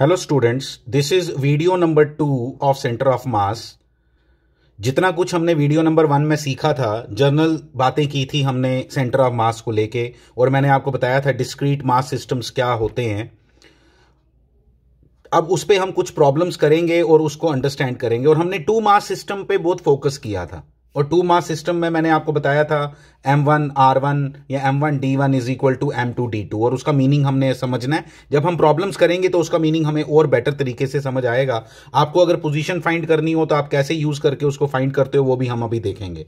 hello students this is video number two of centre of mass जितना कुछ हमने video number one में सीखा था जनरल बातें की थी हमने सेंटर ऑफ मास को लेके और मैंने आपको बताया था डिस्क्रीट मास सिस्टम्स क्या होते हैं अब उस पर हम कुछ प्रॉब्लम्स करेंगे और उसको अंडरस्टैंड करेंगे और हमने टू मास सिस्टम पे बहुत फोकस किया था और टू मास सिस्टम में मैंने आपको बताया था एम वन आर वन या M one D one is equal to M two D two और उसका मीनिंग हमने समझना है जब हम प्रॉब्लम्स करेंगे तो उसका मीनिंग हमें और बेटर तरीके से समझ आएगा आपको अगर पोजीशन फाइंड करनी हो तो आप कैसे यूज करके उसको फाइंड करते हो वो भी हम अभी देखेंगे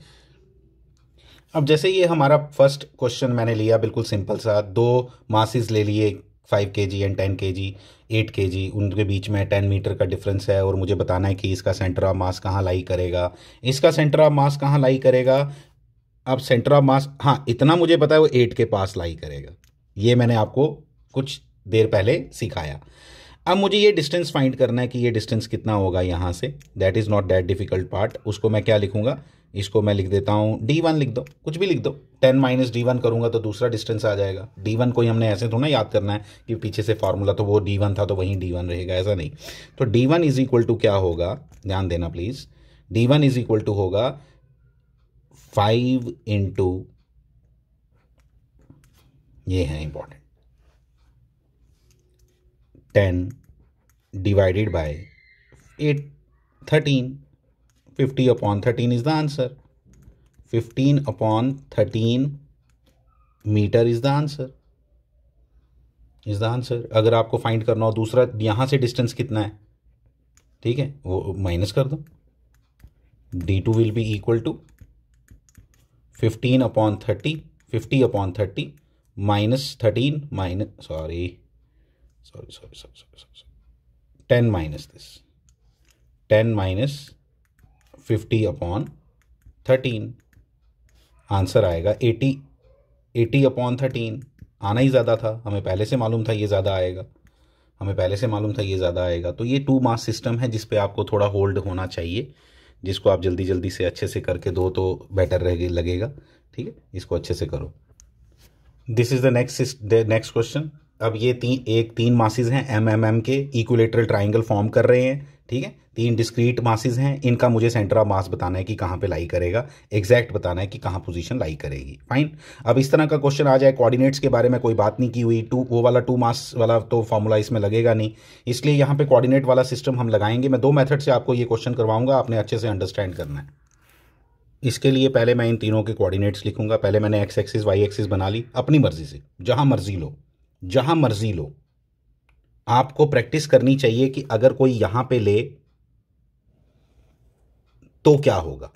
अब जैसे ये हमारा फर्स्ट क्वेश्चन मैंने लिया बिल्कुल सिंपल सा दो मासिस ले लिए फाइव के जी एंड टेन के जी एट के जी उनके बीच में टेन मीटर का डिफरेंस है और मुझे बताना है कि इसका सेंटर ऑफ मास कहाँ लाई करेगा इसका सेंटर ऑफ मास कहाँ लाई करेगा अब सेंटर ऑफ मास हाँ इतना मुझे पता है वो एट के पास लाई करेगा ये मैंने आपको कुछ देर पहले सिखाया अब मुझे ये डिस्टेंस फाइंड करना है कि ये डिस्टेंस कितना होगा यहाँ से that is not that difficult part उसको मैं क्या लिखूंगा इसको मैं लिख देता हूँ डी वन लिख दो कुछ भी लिख दो टेन माइनस डी वन करूँगा तो दूसरा डिस्टेंस आ जाएगा डी वन कोई हमने ऐसे थोड़ा याद करना है कि पीछे से फार्मूला तो वो डी वन था तो वहीं डी वन रहेगा ऐसा नहीं तो D one is equal to क्या होगा ध्यान देना please D one is equal to होगा फाइव इंटू ये है important ten divided by eight thirteen fifty upon thirteen is the answer fifteen upon thirteen metre is the answer is the answer अगर आपको find करना हो दूसरा यहाँ से डिस्टेंस कितना है ठीक है वो माइनस कर दो D two will be equal to fifteen upon thirty fifty upon thirty minus thirteen minus sorry sorry sorry sorry sorry sorry 10 minus this 10 minus 50 upon 13 answer आएगा 80 80 अपॉन 13 आना ही ज़्यादा था हमें पहले से मालूम था ये ज़्यादा आएगा हमें पहले से मालूम था ये ज़्यादा आएगा तो ये टू मास सिस्टम है जिस पे आपको थोड़ा होल्ड होना चाहिए जिसको आप जल्दी जल्दी से अच्छे से करके दो तो बेटर रह लगेगा ठीक है इसको अच्छे से करो this is the next next question अब ये तीन एक तीन मासिस हैं एम एम एम के इक्वलेटरल ट्राइंगल फॉर्म कर रहे हैं ठीक है तीन डिस्क्रीट मासिस हैं इनका मुझे सेंटर ऑफ मास बताना है कि कहाँ पे लाई करेगा एग्जैक्ट बताना है कि कहाँ पोजीशन लाई करेगी फाइन अब इस तरह का क्वेश्चन आ जाए कोऑर्डिनेट्स के बारे में कोई बात नहीं की हुई टू वो वाला टू मास वाला तो फॉर्मूला इसमें लगेगा नहीं इसलिए यहाँ पे कोऑर्डिनेट वाला सिस्टम हम लगाएंगे मैं दो मेथड से आपको ये क्वेश्चन करवाऊंगा आपने अच्छे से अंडरस्टैंड करना है इसके लिए पहले मैं इन तीनों के कोऑर्डिनेट्स लिखूंगा पहले मैंने एक्स एक्सिस वाई एक्सिस बना ली अपनी मर्जी से जहाँ मर्जी लो जहां मर्जी लो आपको प्रैक्टिस करनी चाहिए कि अगर कोई यहां पे ले तो क्या होगा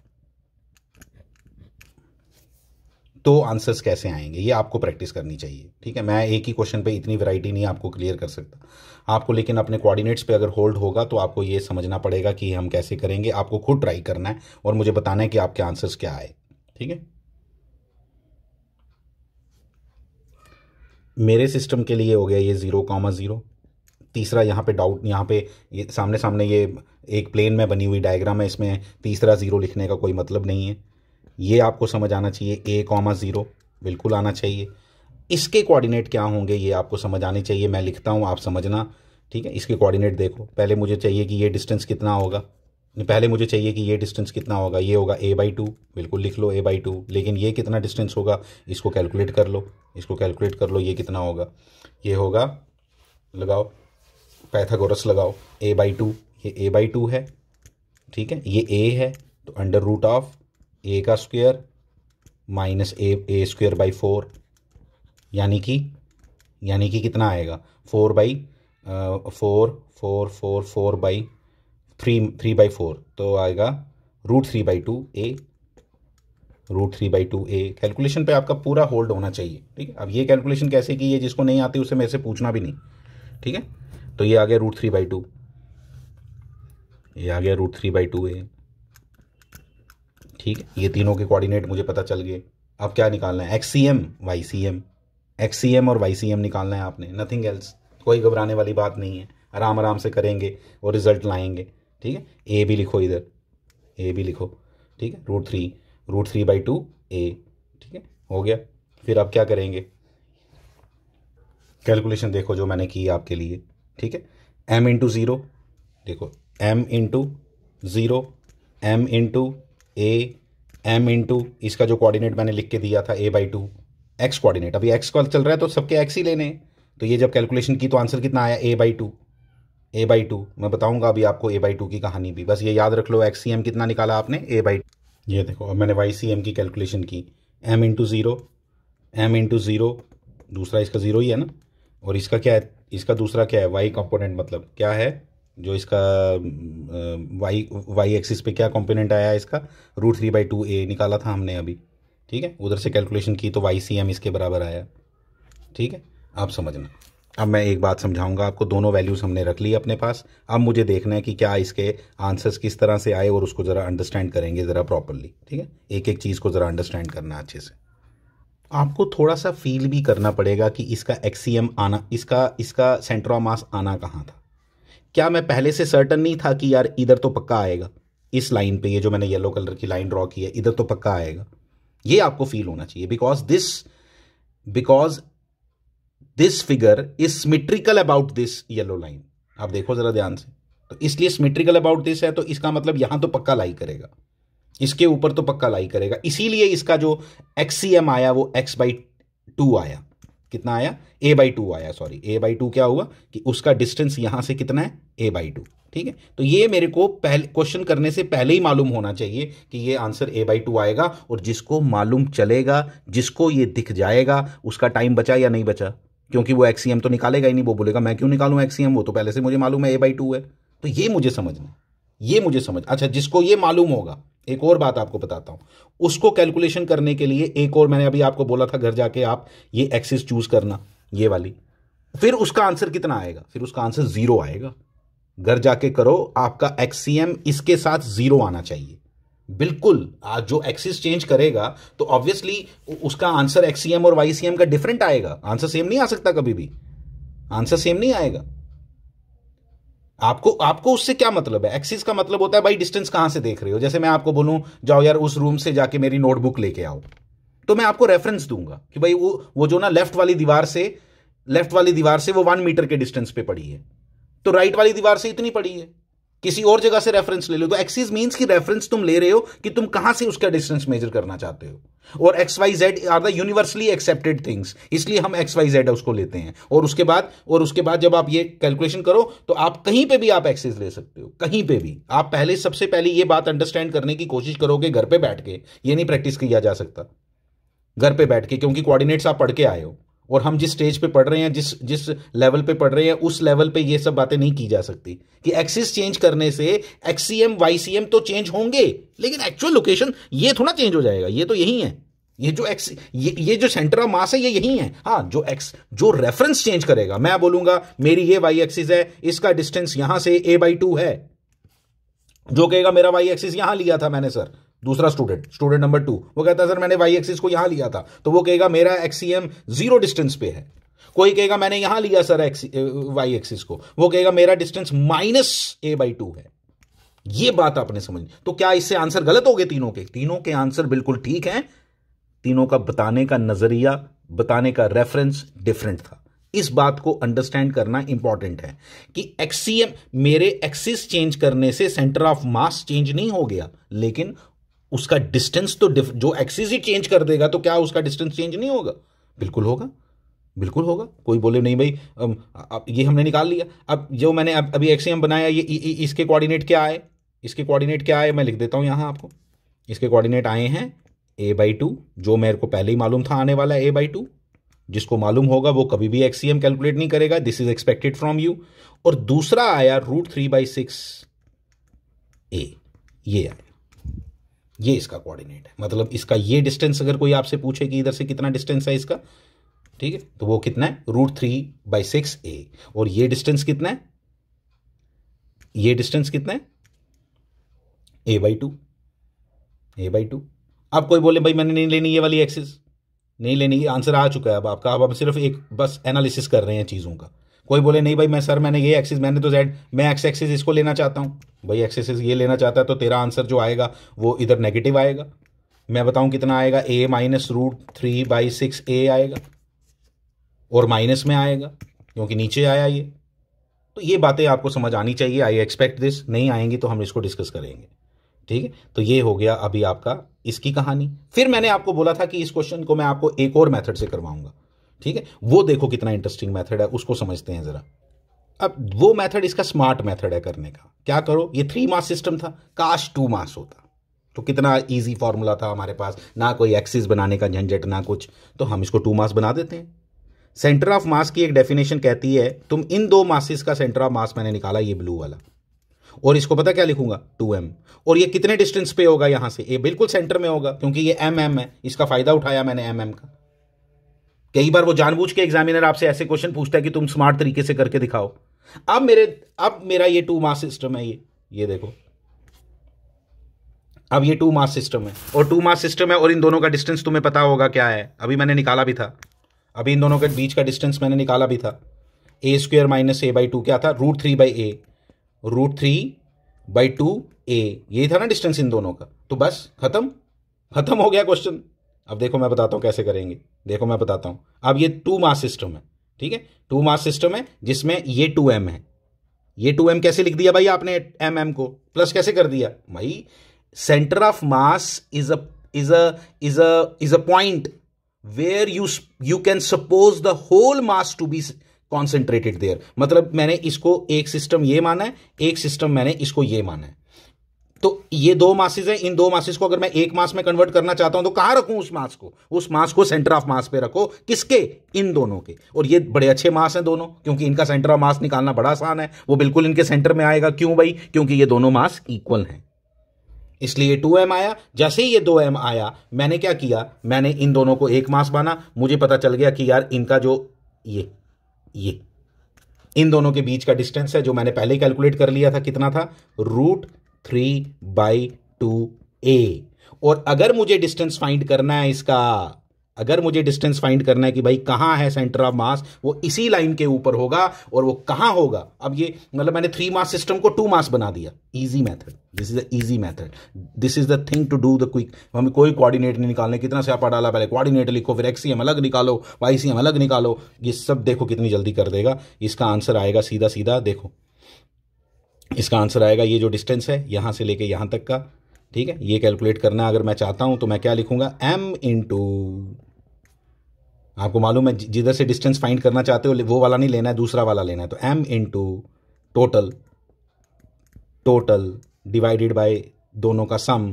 तो आंसर्स कैसे आएंगे ये आपको प्रैक्टिस करनी चाहिए ठीक है मैं एक ही क्वेश्चन पे इतनी वैरायटी नहीं आपको क्लियर कर सकता आपको लेकिन अपने कोऑर्डिनेट्स पे अगर होल्ड होगा तो आपको ये समझना पड़ेगा कि हम कैसे करेंगे आपको खुद ट्राई करना है और मुझे बताना है कि आपके आंसर्स क्या आए ठीक है मेरे सिस्टम के लिए हो गया ये ज़ीरो कॉमा ज़ीरो तीसरा यहाँ पे डाउट यहाँ पे ये सामने सामने ये एक प्लेन में बनी हुई डायग्राम है इसमें तीसरा ज़ीरो लिखने का कोई मतलब नहीं है ये आपको समझ आना चाहिए ए कॉमा ज़ीरो बिल्कुल आना चाहिए इसके कोऑर्डिनेट क्या होंगे ये आपको समझ आने चाहिए मैं लिखता हूँ आप समझना ठीक है इसके कोऑर्डिनेट देखो पहले मुझे चाहिए कि ये डिस्टेंस कितना होगा पहले मुझे चाहिए कि ये डिस्टेंस कितना होगा ये होगा ए बाई टू बिल्कुल लिख लो ए बाई टू लेकिन ये कितना डिस्टेंस होगा इसको कैलकुलेट कर लो इसको कैलकुलेट कर लो ये कितना होगा ये होगा लगाओ पैथागोरस लगाओ ए बाई टू ये ए बाई टू है ठीक है ये ए है तो अंडर रूट ऑफ ए का square minus A A square by four यानी कि यानी कि कितना आएगा four by four four four four by three three by four तो आएगा root three by two A root three by two A calculation पे आपका पूरा होल्ड होना चाहिए ठीक है अब ये कैलकुलेशन कैसे की है जिसको नहीं आती उसे मेरे से पूछना भी नहीं ठीक है तो ये आ गया रूट थ्री बाई टू ये आ गया root three by two A ठीक है ये तीनों के कोऑर्डिनेट मुझे पता चल गए अब क्या निकालना है X C M Y C M X सी एम और वाई सी एम निकालना है आपने नथिंग एल्स कोई घबराने वाली बात नहीं है आराम आराम से करेंगे और रिजल्ट लाएंगे ठीक है ए भी लिखो इधर ए भी लिखो ठीक है root three root three by two A ठीक है हो गया फिर आप क्या करेंगे कैलकुलेशन देखो जो मैंने की आपके लिए ठीक है एम इंटू ज़ीरो देखो M into zero M into A M into इसका जो कोऑर्डिनेट मैंने लिख के दिया था A by two X coordinate अभी एक्स का चल रहा है तो सबके एक्स ही लेने हैं तो ये जब कैलकुलेशन की तो आंसर कितना आया A by two A by two मैं बताऊंगा अभी आपको ए बाई टू की कहानी भी बस ये याद रख लो एक्स सी एम कितना निकाला आपने ए बाई ये देखो अब मैंने वाई सी एम की कैलकुलेशन की M into zero M into zero दूसरा इसका ज़ीरो ही है ना और इसका क्या है इसका दूसरा क्या है वाई कंपोनेंट मतलब क्या है जो इसका वाई वाई एक्सिस पे क्या कंपोनेंट आया है इसका root three by two A निकाला था हमने अभी ठीक है उधर से कैलकुलेशन की तो वाई सी एम इसके बराबर आया ठीक है आप समझना अब मैं एक बात समझाऊंगा आपको दोनों वैल्यूज़ हमने रख ली अपने पास अब मुझे देखना है कि क्या इसके आंसर्स किस तरह से आए और उसको ज़रा अंडरस्टैंड करेंगे ज़रा प्रॉपरली ठीक है एक एक चीज़ को ज़रा अंडरस्टैंड करना अच्छे से आपको थोड़ा सा फील भी करना पड़ेगा कि इसका एक्सीएम आना इसका इसका सेंट्रा मास आना कहाँ था क्या मैं पहले से सर्टन नहीं था कि यार इधर तो पक्का आएगा इस लाइन पे ये जो मैंने येलो कलर की लाइन ड्रॉ की है इधर तो पक्का आएगा ये आपको फील होना चाहिए because this because this figure is symmetrical about this yellow line आप देखो जरा ध्यान से तो इसलिए सिमिट्रिकल अबाउट दिस है तो इसका मतलब यहां तो पक्का लाई करेगा इसके ऊपर तो पक्का लाई करेगा इसीलिए इसका जो एक्सीएम आया वो एक्स बाई टू आया कितना आया ए बाई टू आया सॉरी ए बाई टू क्या हुआ कि उसका डिस्टेंस यहां से कितना है ए बाई टू ठीक है तो ये मेरे को पहले क्वेश्चन करने से पहले ही मालूम होना चाहिए कि ये आंसर ए बाई टू आएगा और जिसको मालूम चलेगा जिसको ये दिख जाएगा उसका टाइम बचा या नहीं बचा क्योंकि वो एक्सीएम e तो निकालेगा ही नहीं वो बोलेगा मैं क्यों निकालू एक्सीएम e वो तो पहले से मुझे मालूम है ए बाई टू है तो ये मुझे समझना ये मुझे समझ अच्छा जिसको ये मालूम होगा एक और बात आपको बताता हूं उसको कैलकुलेशन करने के लिए एक और मैंने अभी आपको बोला था घर जाके आप ये एक्सिस चूज करना ये वाली फिर उसका आंसर कितना आएगा फिर उसका आंसर जीरो आएगा घर जाके करो आपका एक्सीएम e इसके साथ जीरो आना चाहिए बिल्कुल आज जो एक्सिस चेंज करेगा तो ऑब्वियसली उसका आंसर एक्सीएम और वाई का डिफरेंट आएगा आंसर सेम नहीं आ सकता कभी भी आंसर सेम नहीं आएगा आपको आपको उससे क्या मतलब है एक्सिस का मतलब होता है भाई डिस्टेंस कहां से देख रहे हो जैसे मैं आपको बोलूं जाओ यार उस रूम से जाके मेरी नोटबुक लेके आओ तो मैं आपको रेफरेंस दूंगा कि भाई वो वो जो ना लेफ्ट वाली दीवार से लेफ्ट वाली दीवार से वो वन मीटर के डिस्टेंस पे पड़ी है तो राइट वाली दीवार से इतनी पड़ी है किसी और जगह से रेफरेंस ले लो तो एक्सिस मीन्स की रेफरेंस तुम ले रहे हो कि तुम कहां से उसका डिस्टेंस मेजर करना चाहते हो और X Y Z are the universally accepted things इसलिए हम एक्स वाई जेड उसको लेते हैं और उसके बाद और उसके बाद जब आप ये कैलकुलेशन करो तो आप कहीं पे भी आप एक्सेस ले सकते हो कहीं पे भी आप पहले सबसे पहले ये बात अंडरस्टैंड करने की कोशिश करोगे घर पे बैठ के ये नहीं प्रैक्टिस किया जा सकता घर पे बैठ के क्योंकि कोऑर्डिनेट्स आप पढ़ के आए हो और हम जिस स्टेज पे पढ़ रहे हैं जिस जिस लेवल पे पढ़ रहे हैं उस लेवल पे ये सब बातें नहीं की जा सकती कि एक्सिस चेंज करने से एक्सीएम वाईसीएम तो चेंज होंगे लेकिन एक्चुअल लोकेशन ये थोड़ा चेंज हो जाएगा ये तो यही है ये जो एक्स ये ये जो सेंटर ऑफ मास है ये यही है हाँ जो एक्स जो रेफरेंस चेंज करेगा मैं बोलूंगा मेरी ये वाई एक्सिस है इसका डिस्टेंस यहां से ए बाई टू है जो कहेगा मेरा वाई एक्सिस यहां लिया था मैंने सर दूसरा स्टूडेंट स्टूडेंट नंबर टू वो कहता है सर मैंने वाई एक्सिस को यहां लिया था तो वो कहेगा मेरा एक्सीएम जीरो डिस्टेंस पे है कोई कहेगा मैंने यहां लिया सर एक्सी वाई एक्सिस को वो कहेगा मेरा distance minus A by two है ये बात आपने समझ तो क्या इससे आंसर गलत हो गए तीनों के तीनों के आंसर बिल्कुल ठीक हैं तीनों का बताने का नजरिया बताने का रेफरेंस डिफरेंट था इस बात को अंडरस्टैंड करना इंपॉर्टेंट है कि एक्सीएम e मेरे एक्सिस चेंज करने से सेंटर ऑफ मास चेंज नहीं हो गया लेकिन उसका डिस्टेंस तो जो एक्सिस ही चेंज कर देगा तो क्या उसका डिस्टेंस चेंज नहीं होगा बिल्कुल होगा बिल्कुल होगा कोई बोले नहीं भाई अब ये हमने निकाल लिया अब जो मैंने अब अभी एक्सीएम बनाया ये इ, इ, इसके कोऑर्डिनेट क्या आए इसके कोऑर्डिनेट क्या आए मैं लिख देता हूँ यहाँ आपको इसके कोऑर्डिनेट आए हैं ए बाई टू जो मेरे को पहले ही मालूम था आने वाला ए बाई टू जिसको मालूम होगा वो कभी भी एक्सीएम कैलकुलेट नहीं करेगा this is expected from you और दूसरा आया root three by six A ये आया ये इसका कोऑर्डिनेट है मतलब इसका ये डिस्टेंस अगर कोई आपसे पूछे कि इधर से कितना डिस्टेंस है इसका ठीक है तो वो कितना है root three by six A और ये डिस्टेंस कितना है ये डिस्टेंस कितना है A by two A by two आप कोई बोले भाई मैंने नहीं लेनी ये वाली एक्सेस नहीं लेनी ये आंसर आ चुका है अब आपका अब हम सिर्फ एक बस एनालिसिस कर रहे हैं चीज़ों का कोई बोले नहीं भाई मैं सर मैंने ये एक्सिस मैंने तो जेड मैं एक्स एक्सिस इसको लेना चाहता हूँ भाई एक्स एक्सिस ये लेना चाहता है तो तेरा आंसर जो आएगा वो इधर नेगेटिव आएगा मैं बताऊँ कितना आएगा A minus root three by six A आएगा और माइनस में आएगा क्योंकि नीचे आया ये तो ये बातें आपको समझ आनी चाहिए आई एक्सपेक्ट दिस नहीं आएंगी तो हम इसको डिस्कस करेंगे ठीक है तो ये हो गया अभी आपका इसकी कहानी फिर मैंने आपको बोला था कि इस क्वेश्चन को मैं आपको एक और मेथड से करवाऊंगा ठीक है वो देखो कितना इंटरेस्टिंग मेथड है उसको समझते हैं ज़रा अब वो मेथड इसका स्मार्ट मेथड है करने का क्या करो ये थ्री मास सिस्टम था काश टू मास होता तो कितना इजी फार्मूला था हमारे पास ना कोई एक्सिस बनाने का झंझट ना कुछ तो हम इसको टू मास बना देते हैं सेंटर ऑफ मास की एक डेफिनेशन कहती है तुम इन दो मासिस का सेंटर ऑफ मास मैंने निकाला ये ब्लू वाला और इसको पता क्या लिखूंगा टू एम और ये कितने डिस्टेंस पे होगा यहां से ये बिल्कुल सेंटर में होगा क्योंकि ये एम एम है इसका फायदा उठाया मैंने एम एम का कई बार वो जानबूझ के एग्जामिनर आपसे ऐसे क्वेश्चन पूछता है कि तुम स्मार्ट तरीके से करके दिखाओ अब मेरे अब मेरा ये टू मास सिस्टम है ये ये देखो अब ये टू मास सिस्टम है और टू मास सिस्टम है और इन दोनों का डिस्टेंस तुम्हें पता होगा क्या है अभी मैंने निकाला भी था अभी इन दोनों के बीच का डिस्टेंस मैंने निकाला भी था A square minus A by two क्या था root three by A root three by two A यही था ना डिस्टेंस इन दोनों का तो बस खत्म खत्म हो गया क्वेश्चन अब देखो मैं बताता हूँ कैसे करेंगे देखो मैं बताता हूं अब ये टू मास सिस्टम है ठीक है टू मास सिस्टम है जिसमें ये टू एम है ये टू एम कैसे लिख दिया भाई आपने एम एम को प्लस कैसे कर दिया भाई centre of mass is a is a is a is a point where you you can suppose the whole mass to be concentrated there मतलब मैंने इसको एक सिस्टम ये माना है एक सिस्टम मैंने इसको ये माना है तो ये दो मासेज हैं इन दो मासेज को अगर मैं एक मास में कन्वर्ट करना चाहता हूं तो कहां रखूं उस मास को उस मास को सेंटर ऑफ मास पे रखो किसके इन दोनों के और ये बड़े अच्छे मास हैं दोनों क्योंकि इनका सेंटर ऑफ मास निकालना बड़ा आसान है वो बिल्कुल इनके सेंटर में आएगा क्यों भाई क्योंकि ये दोनों मास इक्वल हैं इसलिए टू एम आया जैसे ही ये दो एम आया मैंने क्या किया मैंने इन दोनों को एक मास माना मुझे पता चल गया कि यार इनका जो ये ये इन दोनों के बीच का डिस्टेंस है जो मैंने पहले कैलकुलेट कर लिया था कितना था root three by two A और अगर मुझे डिस्टेंस फाइंड करना है इसका अगर मुझे डिस्टेंस फाइंड करना है कि भाई कहां है सेंटर ऑफ मास वो इसी लाइन के ऊपर होगा और वो कहाँ होगा अब ये मतलब मैंने थ्री मास सिस्टम को टू मास बना दिया easy method this is the easy method this is the thing to do the quick हमें कोई कोऑर्डिनेट नहीं निकालने कितना स्यापा डाला पहले कोऑर्डिनेट लिखो फिर एक्सीएम अलग निकालो वाईसीएम अलग निकालो ये सब देखो कितनी जल्दी कर देगा इसका आंसर आएगा सीधा सीधा देखो इसका आंसर आएगा ये जो डिस्टेंस है यहाँ से लेके यहाँ तक का ठीक है ये कैलकुलेट करना अगर मैं चाहता हूँ तो मैं क्या लिखूंगा एम इंटू आपको मालूम है जिधर से डिस्टेंस फाइंड करना चाहते हो वो वाला नहीं लेना है दूसरा वाला लेना है तो M into total total divided by दोनों का सम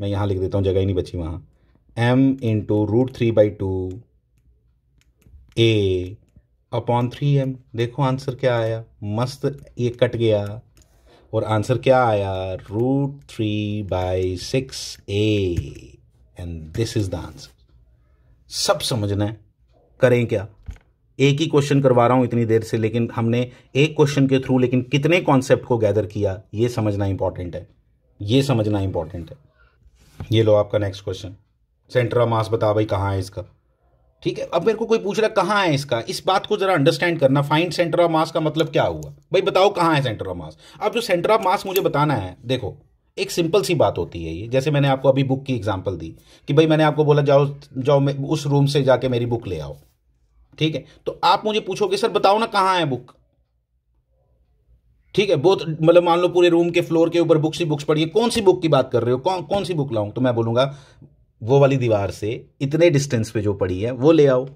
मैं यहाँ लिख देता हूँ जगह ही नहीं बची वहाँ M into root three by two A upon three M देखो आंसर क्या आया मस्त ये कट गया और आंसर क्या आया root three by six a and this is the answer सब समझना है करें क्या एक ही क्वेश्चन करवा रहा हूं इतनी देर से लेकिन हमने एक क्वेश्चन के थ्रू लेकिन कितने कॉन्सेप्ट को गैदर किया ये समझना इंपॉर्टेंट है ये समझना इंपॉर्टेंट है ये लो आपका next question centre of mass बता भाई कहाँ है इसका ठीक है अब मेरे को कोई पूछ रहा है कहां है इसका इस बात को जरा अंडरस्टैंड करना फाइंड सेंटर ऑफ मास का मतलब क्या हुआ भाई बताओ कहां है सेंटर ऑफ मास अब जो सेंटर ऑफ मास मुझे बताना है देखो एक सिंपल सी बात होती है ये जैसे मैंने आपको अभी बुक की एग्जांपल दी कि भाई मैंने आपको बोला जाओ जाओ उस रूम से जाके मेरी बुक ले आओ ठीक है तो आप मुझे पूछोगे सर बताओ ना कहाँ है बुक ठीक है बहुत मतलब मान लो पूरे रूम के फ्लोर के ऊपर बुक्स ही बुक्स पड़ी है कौन सी बुक की बात कर रहे हो कौन कौन सी बुक लाऊं तो मैं बोलूंगा वो वाली दीवार से इतने डिस्टेंस पे जो पड़ी है वो ले आओ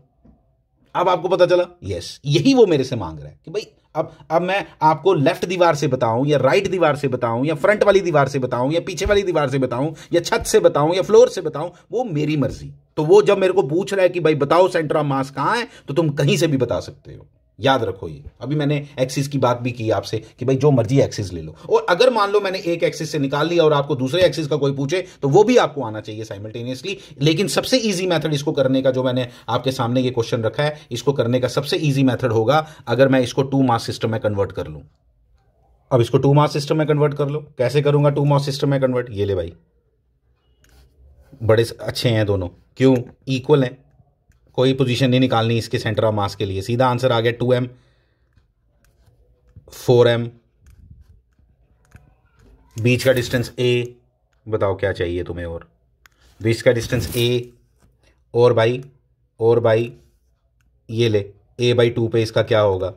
अब आपको पता चला यस यही वो मेरे से मांग रहा है कि भाई अब अब मैं आपको लेफ्ट दीवार से बताऊं या राइट दीवार से बताऊं या फ्रंट वाली दीवार से बताऊं या पीछे वाली दीवार से बताऊं या छत से बताऊं या फ्लोर से बताऊं वो मेरी मर्जी तो वो जब मेरे को पूछ रहा है कि भाई बताओ सेंटर ऑफ मास कहाँ है तो तुम कहीं से भी बता सकते हो याद रखो ये अभी मैंने एक्सिस की बात भी की आपसे कि भाई जो मर्जी एक्सिस ले लो और अगर मान लो मैंने एक एक्सिस से निकाल लिया और आपको दूसरे एक्सिस का कोई पूछे तो वो भी आपको आना चाहिए साइमल्टेनियसली लेकिन सबसे ईजी मैथड इसको करने का जो मैंने आपके सामने ये क्वेश्चन रखा है इसको करने का सबसे ईजी मैथड होगा अगर मैं इसको टू मास सिस्टम में कन्वर्ट कर लूँ अब इसको टू मास सिस्टम में कन्वर्ट कर लो कैसे करूंगा टू मास सिस्टम में कन्वर्ट ये ले भाई बड़े अच्छे हैं दोनों क्यों इक्वल हैं कोई पोजीशन नहीं निकालनी इसके सेंटर ऑफ मास के लिए सीधा आंसर आ गया टू एम फोर एम बीच का डिस्टेंस ए बताओ क्या चाहिए तुम्हें और बीच का डिस्टेंस ए और बाई और बाई ये ले ए बाई टू पे इसका क्या होगा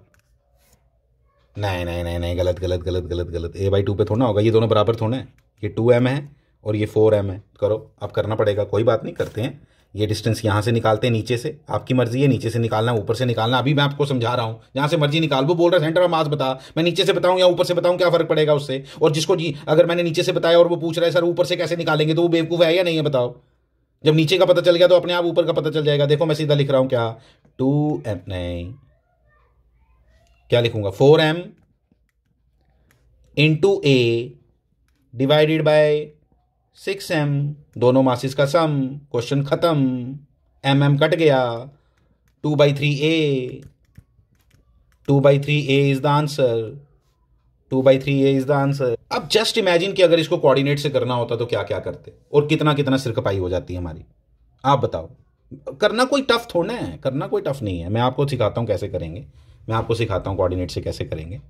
नहीं नहीं नहीं नहीं गलत गलत गलत गलत गलत ए बाई टू पे थोड़ा होगा ये दोनों बराबर थोड़ा है ये टू एम है और ये फोर एम है करो अब करना पड़ेगा कोई बात नहीं करते हैं ये डिस्टेंस यहाँ से निकालते हैं नीचे से आपकी मर्जी है नीचे से निकालना ऊपर से निकालना अभी मैं आपको समझा रहा हूँ जहाँ से मर्जी निकाल वो बोल रहा है सेंटर ऑफ मास बता मैं नीचे से बताऊँ या ऊपर से बताऊँ क्या फर्क पड़ेगा उससे और जिसको जी अगर मैंने नीचे से बताया और वो पूछ रहा है सर ऊपर से कैसे निकालेंगे तो वो बेवकूफ़ है या नहीं है बताओ जब नीचे का पता चल गया तो अपने आप ऊपर का पता चल जाएगा देखो मैं सीधा लिख रहा हूँ क्या टू एम नहीं क्या लिखूंगा four m into a divided by six m दोनों मासिस का सम क्वेश्चन ख़त्म एम एम कट गया two by three a two by three a is the answer two by three a is the answer अब just imagine कि अगर इसको coordinate से करना होता तो क्या क्या करते और कितना कितना सिरकपाई हो जाती है हमारी आप बताओ करना कोई टफ थोड़ा है करना कोई टफ नहीं है मैं आपको सिखाता हूँ कैसे करेंगे मैं आपको सिखाता हूँ कोऑर्डिनेट से कैसे करेंगे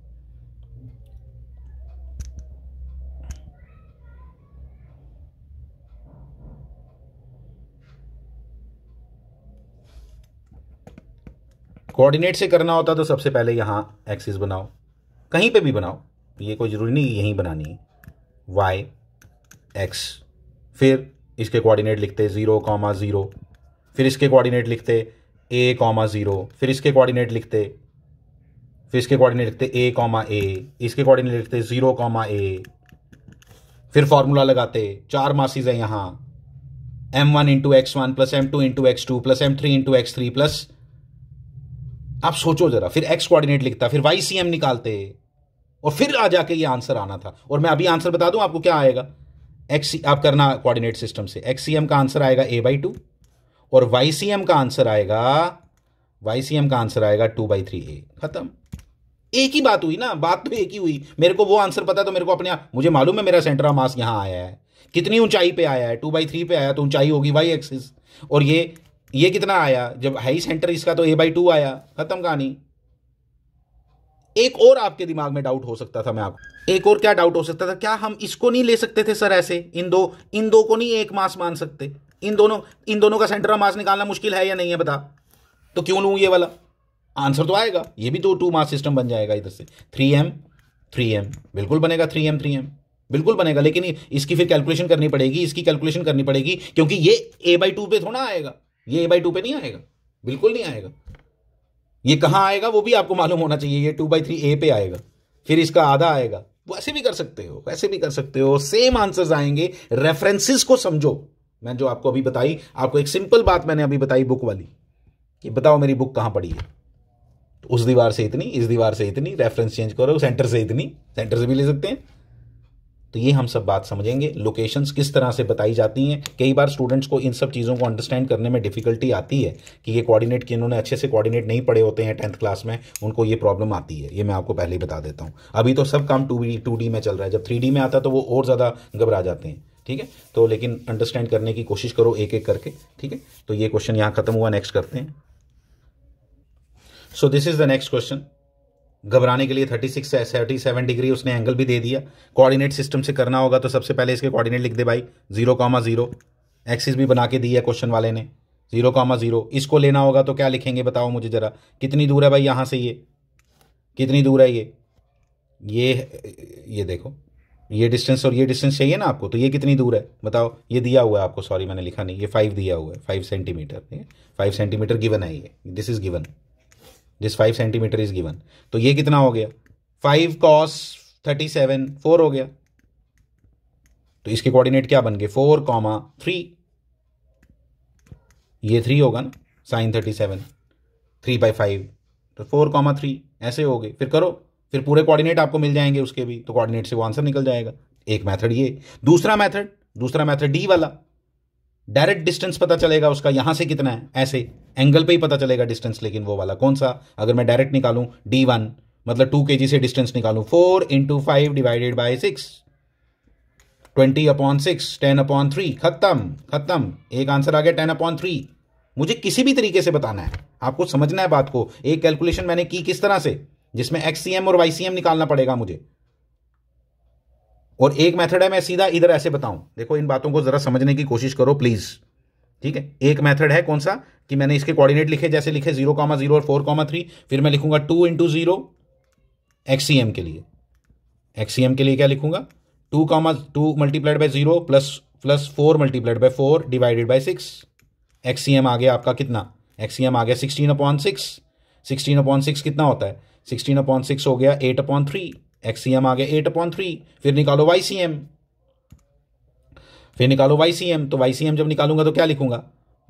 कोऑर्डिनेट से करना होता तो सबसे पहले यहाँ एक्सिस बनाओ कहीं पे भी बनाओ ये कोई ज़रूरी नहीं यहीं बनानी है वाई एक्स फिर इसके कोऑर्डिनेट लिखते ज़ीरो कॉमा ज़ीरो फिर इसके कोऑर्डिनेट लिखते ए कॉमा ज़ीरो फिर इसके कोऑर्डिनेट लिखते फिर इसके कोऑर्डिनेट लिखते ए कॉमा ए इसके कोऑर्डिनेट लिखते ज़ीरो कॉमा ए फिर फार्मूला लगाते चार मासीज है यहाँ m one into x one plus m two into x two plus m three into x three plus आप सोचो जरा फिर एक्स कोऑर्डिनेट लिखता फिर वाई सी एम निकालते और फिर आ जाके ये आंसर आना था और मैं अभी आंसर बता दूं आपको क्या आएगा एक्स आप करना कोऑर्डिनेट सिस्टम से एक्स सी एम का आंसर आएगा ए बाई टू और वाई सी एम का आंसर आएगा वाई सी एम का आंसर आएगा टू बाई थ्री ए खत्म एक ही बात हुई ना बात तो एक ही हुई मेरे को वो आंसर पता तो मेरे को अपने मुझे मालूम है मेरा सेंटर ऑफ मास यहां आया है कितनी ऊंचाई पे आया है टू बाई थ्री पे आया तो ऊंचाई होगी वाई एक्सिस और ये ये कितना आया जब हाई सेंटर इसका तो ए बाई टू आया खत्म कहानी एक और आपके दिमाग में डाउट हो सकता था मैं आपको एक और क्या डाउट हो सकता था क्या हम इसको नहीं ले सकते थे सर ऐसे इन दो इन दो को नहीं एक मास मान सकते इन दोनों इन दोनों का सेंटर मास निकालना मुश्किल है या नहीं है बता तो क्यों लू ये वाला आंसर तो आएगा ये भी दो टू मास सिस्टम बन जाएगा इधर से थ्री एम थ्री एम बिल्कुल बनेगा थ्री एम थ्री एम बिल्कुल बनेगा लेकिन इसकी फिर कैलकुलेशन करनी पड़ेगी इसकी कैलकुलेशन करनी पड़ेगी क्योंकि ये ए बाई टू पे थोड़ा आएगा ये ए बाई टू पे नहीं आएगा बिल्कुल नहीं आएगा ये कहां आएगा वो भी आपको मालूम होना चाहिए ये टू बाई थ्री ए पे आएगा फिर इसका आधा आएगा वैसे भी कर सकते हो वैसे भी कर सकते हो सेम आंसर्स आएंगे रेफरेंसेस को समझो मैं जो आपको अभी बताई आपको एक सिंपल बात मैंने अभी बताई बुक वाली कि बताओ मेरी बुक कहां पड़ी है तो उस दीवार से इतनी इस दीवार से इतनी रेफरेंस चेंज करो सेंटर से इतनी सेंटर से भी ले सकते हैं तो ये हम सब बात समझेंगे लोकेशंस किस तरह से बताई जाती हैं कई बार स्टूडेंट्स को इन सब चीज़ों को अंडरस्टैंड करने में डिफिकल्टी आती है कि ये कोऑर्डिनेट कि इन्होंने अच्छे से कोऑर्डिनेट नहीं पड़े होते हैं टेंथ क्लास में उनको ये प्रॉब्लम आती है ये मैं आपको पहले ही बता देता हूँ अभी तो सब काम टू डी में चल रहा है जब थ्री में आता है तो वो और ज़्यादा घबरा जाते हैं ठीक है तो लेकिन अंडरस्टैंड करने की कोशिश करो एक एक करके ठीक है तो ये क्वेश्चन यहाँ खत्म हुआ नेक्स्ट करते हैं so this is the next question घबराने के लिए 36 से सेवन डिग्री उसने एंगल भी दे दिया कोऑर्डिनेट सिस्टम से करना होगा तो सबसे पहले इसके कोऑर्डिनेट लिख दे भाई जीरो कॉमा जीरो एक्सिस भी बना के दी है क्वेश्चन वाले ने जीरो कॉमा जीरो इसको लेना होगा तो क्या लिखेंगे बताओ मुझे ज़रा कितनी दूर है भाई यहाँ से ये कितनी दूर है ये ये ये देखो ये डिस्टेंस और ये डिस्टेंस चाहिए ना आपको तो ये कितनी दूर है बताओ ये दिया हुआ है आपको सॉरी मैंने लिखा नहीं ये फाइव दिया हुआ है फाइव सेंटीमीटर ठीक है फाइव सेंटीमीटर गिवन है ये this is given this five centimetre is given तो ये कितना हो गया five cos thirty seven four हो गया तो इसके कोऑर्डिनेट क्या बन गए फोर कॉमा थ्री ये थ्री होगा ना sine thirty seven three by five तो फोर कॉमा थ्री ऐसे हो गए फिर करो फिर पूरे कोऑर्डिनेट आपको मिल जाएंगे उसके भी तो कोऑर्डिनेट से वो आंसर निकल जाएगा एक मेथड ये दूसरा मेथड दूसरा मेथड डी वाला डायरेक्ट डिस्टेंस पता चलेगा उसका यहां से कितना है ऐसे एंगल पे ही पता चलेगा डिस्टेंस लेकिन वो वाला कौन सा अगर मैं डायरेक्ट निकालू डी वन मतलब टू के से डिस्टेंस निकालू four into five divided by six twenty upon six ten upon three खत्म खत्म एक आंसर आ गया टेन अपॉन थ्री मुझे किसी भी तरीके से बताना है आपको समझना है बात को एक कैलकुलेशन मैंने की किस तरह से जिसमें एक्स और वाई निकालना पड़ेगा मुझे और एक मेथड है मैं सीधा इधर ऐसे बताऊं देखो इन बातों को जरा समझने की कोशिश करो प्लीज ठीक है एक मेथड है कौन सा कि मैंने इसके कोऑर्डिनेट लिखे जैसे लिखे जीरो कॉमा जीरो और फोर कॉमा थ्री फिर मैं लिखूंगा टू इंटू जीरो एक्सीएम के लिए एक्सीएम के लिए क्या लिखूंगा two comma two multiplied by zero plus plus four multiplied by four divided by six x c m आ गया आपका कितना एक्सीएम आ गया sixteen upon six sixteen upon six कितना होता है सिक्सटीन अपॉइंट सिक्स हो गया एट अपॉइंट थ्री एक्सीएम आ गया एट अपॉइंट थ्री फिर निकालो वाईसीएम फिर निकालो वाईसीएम तो वाईसीएम जब निकालूंगा तो क्या लिखूंगा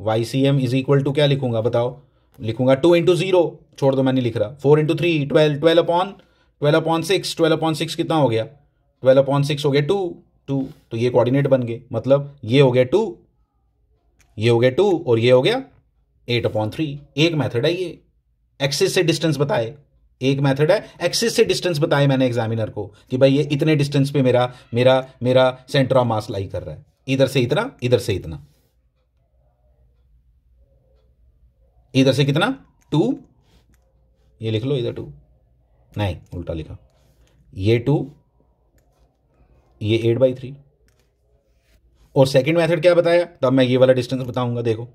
वाईसीएम इज इक्वल टू क्या लिखूंगा बताओ लिखूंगा टू इंटू जीरो छोड़ दो मैं नहीं लिख रहा four into three twelve twelve upon twelve upon six twelve upon six कितना हो गया ट्वेल्व अपॉन सिक्स हो गया टू टू तो ये कोऑर्डिनेट बन गए मतलब ये हो गया टू ये हो गया टू और ये हो गया एट अपॉन थ्री एक मेथड है ये एक्सेस से डिस्टेंस बताए एक मेथड है एक्सिस से डिस्टेंस बताए मैंने एग्जामिनर को कि भाई ये इतने डिस्टेंस पे मेरा मेरा मेरा सेंटर ऑफ मास लाई कर रहा है इधर से इतना इधर से इतना इधर से कितना टू ये लिख लो इधर टू नहीं उल्टा लिखा ये टू ये एट बाई थ्री और सेकंड मेथड क्या बताया तब मैं ये वाला डिस्टेंस बताऊंगा देखो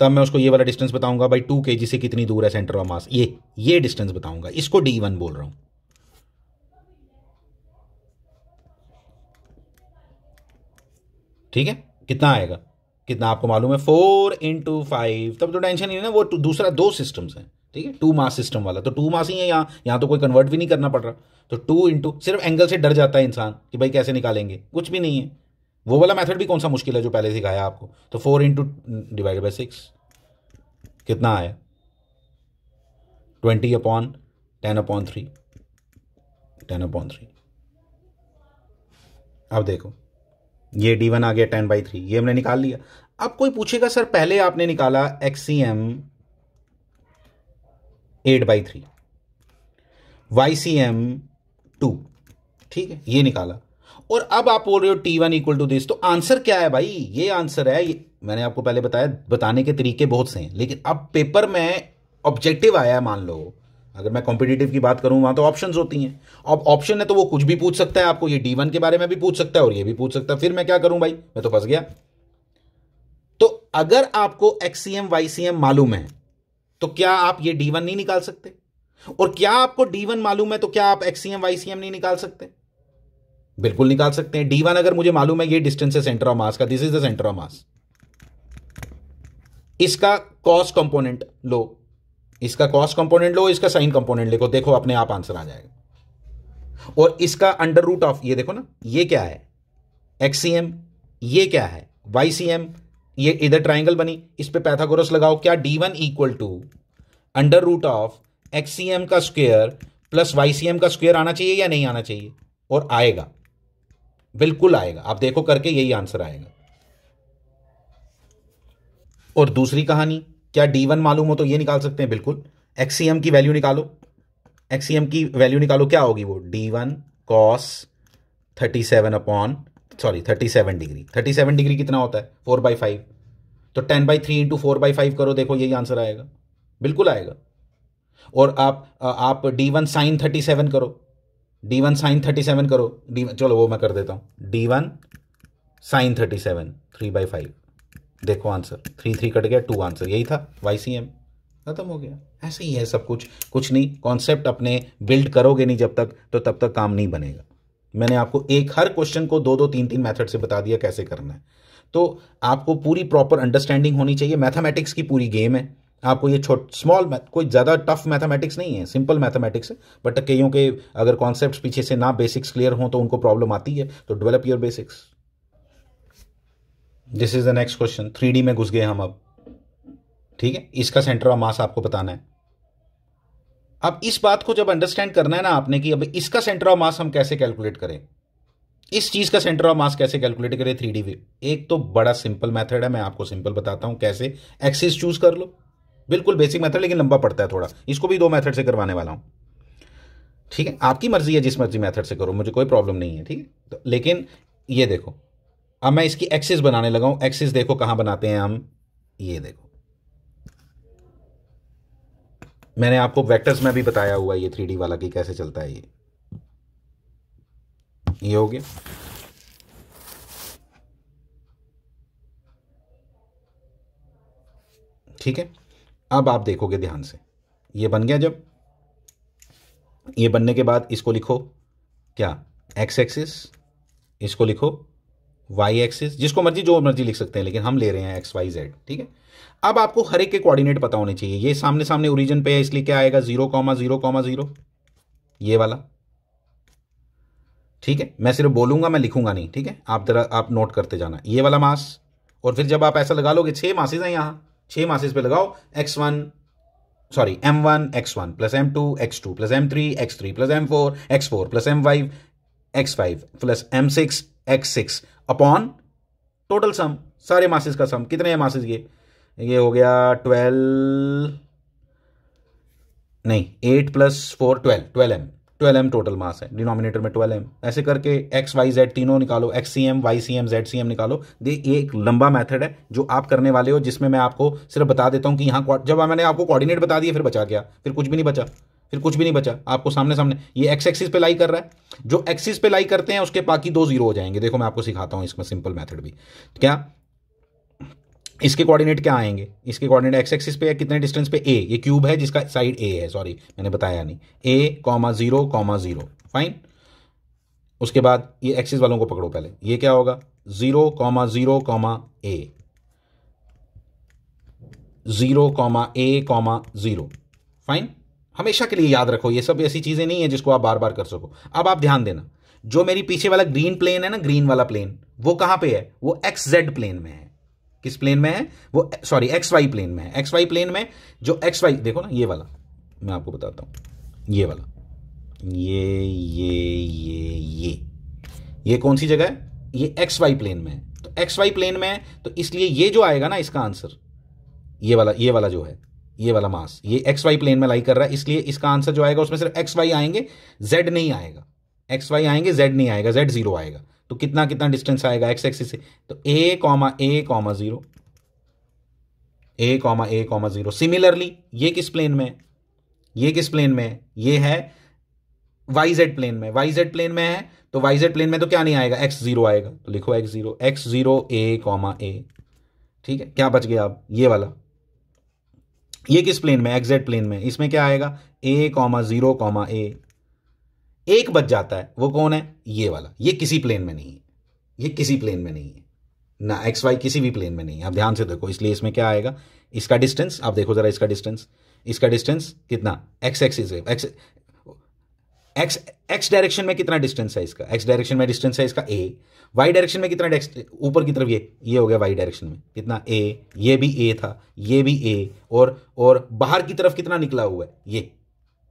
तब मैं उसको ये वाला डिस्टेंस बताऊंगा भाई टू के से कितनी दूर है सेंटर ऑफ मास ये ये डिस्टेंस बताऊंगा इसको डी वन बोल रहा हूं ठीक है कितना आएगा कितना आपको मालूम है फोर इंटू फाइव तब तो टेंशन ही ना वो दूसरा दो सिस्टम्स हैं ठीक है टू मास सिस्टम वाला तो टू मास ही है यहां यहां तो कोई कन्वर्ट भी नहीं करना पड़ रहा तो टू इंटू सिर्फ एंगल से डर जाता है इंसान कि भाई कैसे निकालेंगे कुछ भी नहीं है वो वाला मेथड भी कौन सा मुश्किल है जो पहले सिखाया आपको तो four into divide by six कितना आया twenty upon ten upon three ten upon three अब देखो ये डी वन आ गया टेन बाई थ्री ये हमने निकाल लिया अब कोई पूछेगा सर पहले आपने निकाला x C m eight by three y C m two ठीक है ये निकाला और अब आप बोल रहे हो t one equal to this तो आंसर क्या है भाई ये आंसर है ये मैंने आपको पहले बताया बताने के तरीके बहुत से हैं लेकिन अब पेपर में ऑब्जेक्टिव आया है मान लो अगर मैं कॉम्पिटेटिव की बात करूं वहां तो ऑप्शन होती हैं अब ऑप्शन है तो वो कुछ भी पूछ सकता है आपको ये डी वन के बारे में भी पूछ सकता है और ये भी पूछ सकता है फिर मैं क्या करूं भाई मैं तो फंस गया तो अगर आपको एक्सीएम वाईसीएम मालूम है तो क्या आप ये डी वन नहीं निकाल सकते और क्या आपको डी वन मालूम है तो क्या आप एक्सीएम वाईसीएम नहीं निकाल सकते बिल्कुल निकाल सकते हैं डी वन अगर मुझे मालूम है ये डिस्टेंस है सेंटर ऑफ मास का this is the centre of mass इसका कॉस कंपोनेंट लो इसका कॉस कंपोनेंट लो इसका साइन कंपोनेंट लिखो देखो अपने आप आंसर आ जाएगा और इसका अंडर रूट ऑफ ये देखो ना ये क्या है एक्सीएम ये क्या है वाईसीएम ये इधर ट्राइंगल बनी इस पे पैथागोरस लगाओ क्या d one equal to under root of x c m का स्क्वेयर प्लस वाईसीएम का स्क्वेयर आना चाहिए या नहीं आना चाहिए और आएगा बिल्कुल आएगा आप देखो करके यही आंसर आएगा और दूसरी कहानी क्या डी वन मालूम हो तो ये निकाल सकते हैं बिल्कुल एक्सीएम की वैल्यू निकालो एक्सीएम की वैल्यू निकालो क्या होगी वो d one cos thirty seven upon sorry thirty seven degree thirty seven degree कितना होता है फोर बाई फाइव तो ten by three into four by five करो देखो यही आंसर आएगा बिल्कुल आएगा और आप आप d one sine thirty seven करो d one sine thirty seven करो डी चलो वो मैं कर देता हूँ d one sine thirty seven three by five देखो आंसर थ्री थ्री कट गया टू आंसर यही था वाई सी एम खत्म हो गया ऐसे ही है सब कुछ कुछ नहीं कॉन्सेप्ट अपने बिल्ड करोगे नहीं जब तक तो तब तक काम नहीं बनेगा मैंने आपको एक हर क्वेश्चन को दो दो तीन तीन मेथड से बता दिया कैसे करना है तो आपको पूरी प्रॉपर अंडरस्टैंडिंग होनी चाहिए मैथमेटिक्स की पूरी गेम है आपको ये छोट स्मॉल कोई ज़्यादा टफ मैथमेटिक्स नहीं है सिंपल मैथमेटिक्स है बट कईयों के अगर कॉन्सेप्ट पीछे से ना बेसिक्स क्लियर हों तो उनको प्रॉब्लम आती है तो develop your basics this is the next question three में घुस गए हम अब ठीक है इसका सेंटर ऑफ मास आपको बताना है अब इस बात को जब अंडरस्टैंड करना है ना आपने कि अब इसका सेंटर ऑफ मास हम कैसे कैलकुलेट करें इस चीज का सेंटर ऑफ मास कैसे कैलकुलेट करें थ्री डी एक तो बड़ा सिंपल मेथड है मैं आपको सिंपल बताता हूं कैसे एक्सिस चूज कर लो बिल्कुल बेसिक मेथड लेकिन लंबा पड़ता है थोड़ा इसको भी दो मेथड से करवाने वाला हूँ ठीक है आपकी मर्जी है जिस मर्जी मेथड से करो मुझे कोई प्रॉब्लम नहीं है ठीक है तो लेकिन ये देखो अब मैं इसकी एक्सिस बनाने लगा हूँ एक्सिस देखो कहाँ बनाते हैं हम ये देखो मैंने आपको वेक्टर्स में भी बताया हुआ ये थ्री वाला कि कैसे चलता है ये ये हो गया ठीक है अब आप देखोगे ध्यान से ये बन गया जब ये बनने के बाद इसको लिखो क्या एक्स एक्सिस इसको लिखो वाई एक्सिस जिसको मर्जी जो मर्जी लिख सकते हैं लेकिन हम ले रहे हैं एक्स वाई जेड ठीक है अब आपको हर एक के कोऑर्डिनेट पता होने चाहिए ये सामने सामने ओरिजिन पे है इसलिए क्या आएगा zero comma zero comma zero ये वाला ठीक है मैं सिर्फ बोलूंगा मैं लिखूंगा नहीं ठीक है आप जरा आप नोट करते जाना ये वाला मास और फिर जब आप ऐसा लगा लोगे छह मासेज हैं यहां छह मासेस पे लगाओ x one sorry m one x one plus m two x two plus m three x three plus m four x four plus m five x five plus m six x six upon total sum सारे masses का सम कितने हैं masses ये ये हो गया twelve नहीं eight plus four twelve twelve m twelve m total mass है डिनोमिनेटर में ट्वेल्व एम ऐसे करके एक्स वाई जेड तीनों निकालो x C M Y C m z c m निकालो दे ये एक लंबा मेथड है जो आप करने वाले हो जिसमें मैं आपको सिर्फ बता देता हूँ कि यहाँ जब मैंने आपको कोऑर्डिनेट बता दिए फिर बचा गया फिर कुछ भी नहीं बचा फिर कुछ भी नहीं बचा आपको सामने सामने ये एक्स एक्सिस पे लाई कर रहा है जो एक्सिस पे लाई करते हैं उसके बाकी दो जीरो हो जाएंगे देखो मैं आपको सिखाता हूँ इसमें सिंपल मेथड भी क्या इसके कोऑर्डिनेट क्या आएंगे इसके कोऑर्डिनेट एक्स एक्सिस पे है कितने डिस्टेंस पे ए ये क्यूब है जिसका साइड ए है सॉरी मैंने बताया नहीं a comma zero comma zero fine उसके बाद ये एक्सिस वालों को पकड़ो पहले ये क्या होगा zero comma zero comma a zero comma a comma zero fine हमेशा के लिए याद रखो ये सब ऐसी चीज़ें नहीं है जिसको आप बार बार कर सको अब आप ध्यान देना जो मेरी पीछे वाला ग्रीन प्लेन है ना ग्रीन वाला प्लेन वो कहां पे है वो एक्स जेड प्लेन में है किस प्लेन में है वो सॉरी एक्स वाई प्लेन में है एक्स वाई प्लेन में जो एक्स वाई देखो ना ये वाला मैं आपको बताता हूं ये वाला ये ये ये ये ये कौन सी जगह है ये एक्स वाई प्लेन में है तो एक्स वाई प्लेन में है तो इसलिए ये जो आएगा ना इसका आंसर ये वाला ये वाला जो है ये वाला मास ये एक्स वाई प्लेन में लाई कर रहा है इसलिए इसका आंसर जो आएगा उसमें सिर्फ एक्स वाई आएंगे जेड नहीं आएगा एक्स वाई आएंगे जेड नहीं आएगा जेड जीरो आएगा तो कितना कितना डिस्टेंस आएगा एक्स एक्सिस से तो a comma a comma zero a comma a comma zero similarly ये किस प्लेन में है ये किस प्लेन में है ये है वाई जेड प्लेन में वाई जेड प्लेन में है तो वाई जेड प्लेन में तो क्या नहीं आएगा एक्स जीरो आएगा तो लिखो x zero x zero a comma a ठीक है क्या बच गया अब ये वाला ये किस प्लेन में एक्जेट प्लेन में इसमें क्या आएगा a comma zero comma a एक बच जाता है वो कौन है ये वाला ये किसी प्लेन में नहीं है ये किसी प्लेन में नहीं है ना एक्स वाई किसी भी प्लेन में नहीं है आप ध्यान से देखो इसलिए इसमें क्या आएगा इसका डिस्टेंस आप देखो जरा इसका डिस्टेंस इसका डिस्टेंस कितना x x is x x x direction में कितना डिस्टेंस है इसका एक्स डायरेक्शन में डिस्टेंस है इसका ए वाई डायरेक्शन में कितना ऊपर की तरफ ये ये हो गया वाई डायरेक्शन में कितना ए ये भी ए था ये भी ए और और बाहर की तरफ कितना निकला हुआ है ये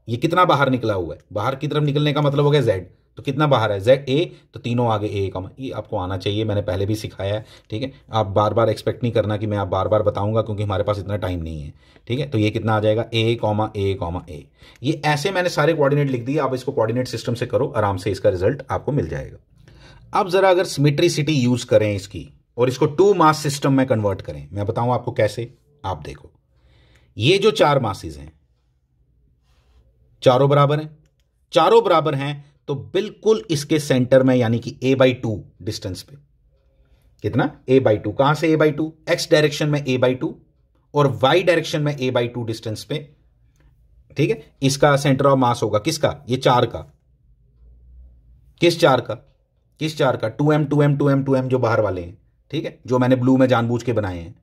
ये कितना बाहर निकला हुआ है बाहर की तरफ निकलने का मतलब हो गया जेड तो कितना बाहर है जेड ए तो तीनों आगे ए कम ये आपको आना चाहिए मैंने पहले भी सिखाया है ठीक है आप बार बार एक्सपेक्ट नहीं करना कि मैं आप बार बार बताऊंगा क्योंकि हमारे पास इतना टाइम नहीं है ठीक है तो ये कितना आ जाएगा ए कॉमा ए कॉमा ए ये ऐसे मैंने सारे कोऑर्डिनेट लिख दिए आप इसको कोऑर्डिनेट सिस्टम से करो आराम से इसका रिजल्ट आपको मिल जाएगा अब ज़रा अगर सिमिट्रिसिटी यूज़ करें इसकी और इसको टू मास सिस्टम में कन्वर्ट करें मैं बताऊँ आपको कैसे आप देखो ये जो चार मासिस हैं चारों बराबर हैं चारों बराबर हैं तो बिल्कुल इसके सेंटर में यानी कि ए बाई टू डिस्टेंस पे कितना ए बाई टू कहां से a by two x direction में ए बाई टू और वाई डायरेक्शन में ए बाई टू डिस्टेंस पे ठीक है इसका सेंटर ऑफ मास होगा किसका ये चार का किस चार का किस चार का two M two M two M two m जो बाहर वाले हैं ठीक है जो मैंने ब्लू में जानबूझ के बनाए हैं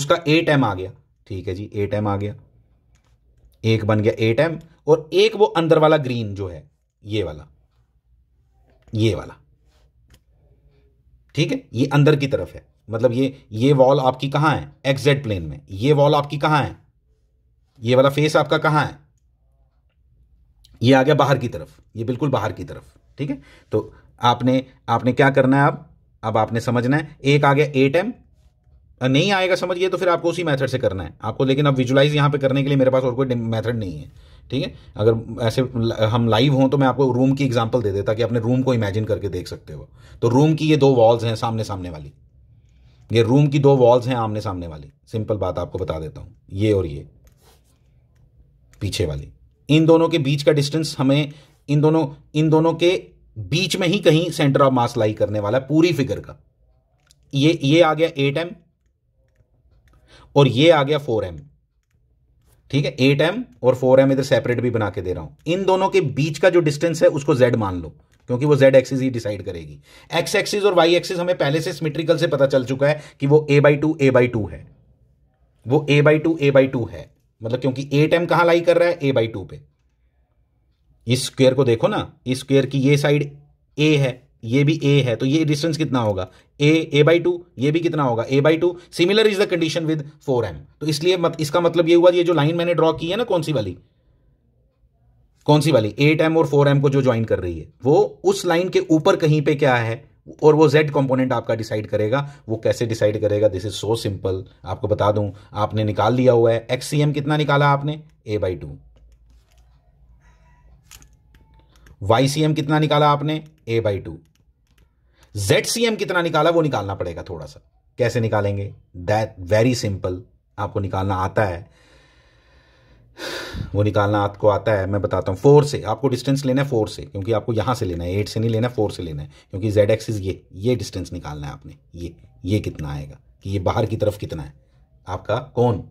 उसका एट एम आ गया ठीक है जी एट एम आ गया एक बन गया एट एम और एक वो अंदर वाला ग्रीन जो है ये वाला ये वाला ठीक है ये अंदर की तरफ है मतलब ये ये वॉल आपकी कहां है एग्जेट प्लेन में ये वॉल आपकी कहां है ये वाला फेस आपका कहां है ये आ गया बाहर की तरफ ये बिल्कुल बाहर की तरफ ठीक है तो आपने आपने क्या करना है अब अब आपने समझना है एक आ गया एट एम नहीं आएगा समझिए तो फिर आपको उसी मेथड से करना है आपको लेकिन अब विजुलाइज यहाँ पे करने के लिए मेरे पास और कोई मेथड नहीं है ठीक है अगर ऐसे हम लाइव हों तो मैं आपको रूम की एग्जाम्पल दे देता कि अपने रूम को इमेजिन करके देख सकते हो तो रूम की ये दो वॉल्स हैं सामने सामने वाली ये रूम की दो वॉल्स हैं आमने सामने वाली सिंपल बात आपको बता देता हूं ये और ये पीछे वाली इन दोनों के बीच का डिस्टेंस हमें इन दोनों इन दोनों के बीच में ही कहीं सेंटर ऑफ मास लाई करने वाला है पूरी फिगर का ये ये आ गया एट एम और ये आ गया फोर एम ठीक है एट एम और फोर एम इधर सेपरेट भी बना के दे रहा हूं इन दोनों के बीच का जो डिस्टेंस है उसको जेड मान लो क्योंकि वो जेड एक्सिस ही डिसाइड करेगी एक्स एक्सिस और वाई एक्सिस हमें पहले से सिमेट्रिकल से पता चल चुका है कि वो a by two A by two है वो a by two A by two है मतलब क्योंकि एट एम कहां लाई कर रहा है ए बाई टू पे इस स्क्वेयर को देखो ना इस स्क्वेयर की ये साइड ए है ये भी ए है तो ये डिस्टेंस कितना होगा ए ए बाई टू ये भी कितना होगा a by two similar is the condition with four m तो इसलिए मत, इसका मतलब ये हुआ ये जो लाइन मैंने ड्रॉ की है ना कौन सी वाली कौन सी वाली एट एम और फोर एम को जो ज्वाइन कर रही है वो उस लाइन के ऊपर कहीं पे क्या है और वो z कंपोनेंट आपका डिसाइड करेगा वो कैसे डिसाइड करेगा दिस इज सो सिंपल आपको बता दूं आपने निकाल लिया हुआ है एक्स सी एम कितना निकाला आपने a by two y C m कितना निकाला आपने a by two z c m कितना निकाला वो निकालना पड़ेगा थोड़ा सा कैसे निकालेंगे दैट वेरी सिंपल आपको निकालना आता है वो निकालना आपको आता है मैं बताता हूं फोर से आपको डिस्टेंस लेना है फोर से क्योंकि आपको यहां से लेना है एट से नहीं लेना है फोर से लेना है क्योंकि जेड एक्सिस ये ये डिस्टेंस निकालना है आपने ये ये कितना आएगा कि ये बाहर की तरफ कितना है आपका कौन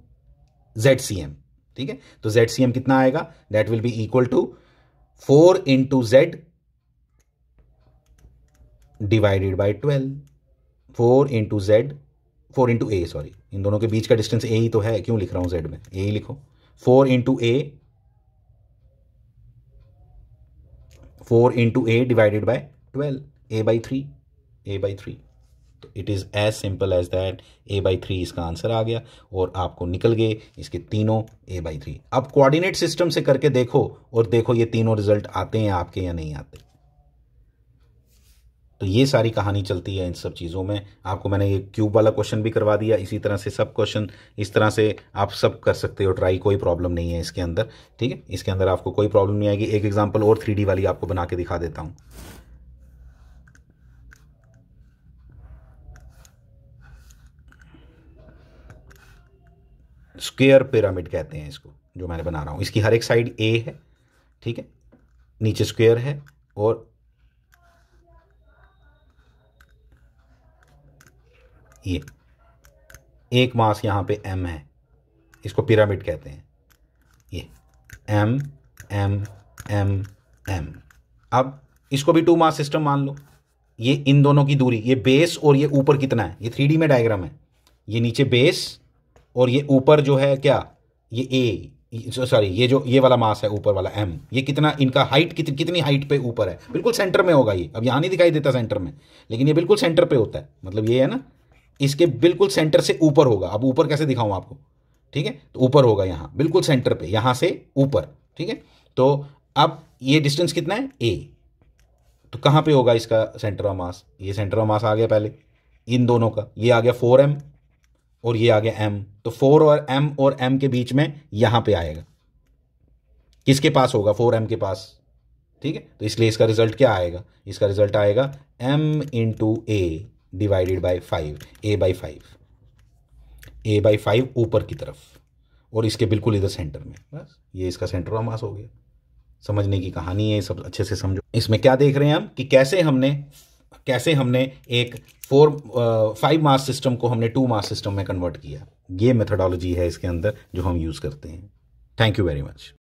जेड सी एम ठीक है तो जेड सी एम कितना आएगा that will be equal to four into z divided by twelve four into z four into a sorry इन दोनों के बीच का डिस्टेंस ए ही तो है क्यों लिख रहा हूँ जेड में ए ही लिखो four into a four into a divided by twelve a by three a by three तो it is as simple as that a by three इसका आंसर आ गया और आपको निकल गए इसके तीनों ए बाई थ्री अब कोऑर्डिनेट सिस्टम से करके देखो और देखो ये तीनों रिजल्ट आते हैं आपके या नहीं आते तो ये सारी कहानी चलती है इन सब चीज़ों में आपको मैंने ये क्यूब वाला क्वेश्चन भी करवा दिया इसी तरह से सब क्वेश्चन इस तरह से आप सब कर सकते हो ट्राई कोई प्रॉब्लम नहीं है इसके अंदर ठीक है इसके अंदर आपको कोई प्रॉब्लम नहीं आएगी एक एग्जाम्पल और थ्री वाली आपको बना के दिखा देता हूँ स्क्वेयर पिरामिड कहते हैं इसको जो मैंने बना रहा हूँ इसकी हर एक साइड ए है ठीक है नीचे स्क्वेयर है और ये एक मास यहाँ पे एम है इसको पिरामिड कहते हैं ये एम एम एम एम अब इसको भी टू मास सिस्टम मान लो ये इन दोनों की दूरी ये बेस और ये ऊपर कितना है ये थ्री में डायग्राम है ये नीचे बेस और ये ऊपर जो है क्या ये ए सॉरी ये जो ये वाला मास है ऊपर वाला एम ये कितना इनका हाइट कित, कितनी हाइट पे ऊपर है बिल्कुल सेंटर में होगा ये अब यहाँ नहीं दिखाई देता सेंटर में लेकिन ये बिल्कुल सेंटर पे होता है मतलब ये है ना इसके बिल्कुल सेंटर से ऊपर होगा अब ऊपर कैसे दिखाऊं आपको ठीक है तो ऊपर होगा यहां बिल्कुल सेंटर पे यहां से ऊपर ठीक है तो अब ये डिस्टेंस कितना है ए तो कहां पे होगा इसका सेंटर ऑफ मास ये सेंटर ऑफ मास आ गया पहले इन दोनों का ये आ गया फोर एम और ये आ गया एम तो फोर और एम और एम के बीच में यहां पे आएगा किसके पास होगा फोर एम के पास ठीक है तो इसलिए इसका रिजल्ट क्या आएगा इसका रिजल्ट आएगा m into a divided by five a by five a by five ऊपर की तरफ और इसके बिल्कुल इधर सेंटर में बस ये इसका सेंटर ऑफ मास हो गया समझने की कहानी है सब अच्छे से समझो इसमें क्या देख रहे हैं हम कि कैसे हमने कैसे हमने एक फोर फाइव मास सिस्टम को हमने टू मास सिस्टम में कन्वर्ट किया ये मेथडोलॉजी है इसके अंदर जो हम यूज़ करते हैं थैंक यू वेरी मच